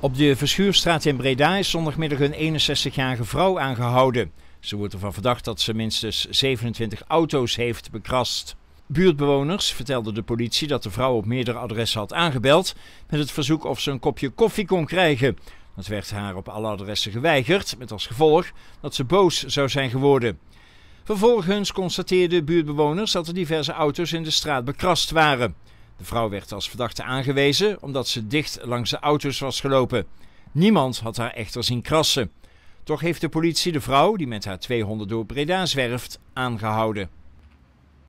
Op de Verschuurstraat in Breda is zondagmiddag een 61-jarige vrouw aangehouden. Ze wordt ervan verdacht dat ze minstens 27 auto's heeft bekrast. Buurtbewoners vertelden de politie dat de vrouw op meerdere adressen had aangebeld met het verzoek of ze een kopje koffie kon krijgen. Dat werd haar op alle adressen geweigerd, met als gevolg dat ze boos zou zijn geworden. Vervolgens constateerden buurtbewoners dat er diverse auto's in de straat bekrast waren. De vrouw werd als verdachte aangewezen omdat ze dicht langs de auto's was gelopen. Niemand had haar echter zien krassen. Toch heeft de politie de vrouw, die met haar 200 door Breda zwerft, aangehouden.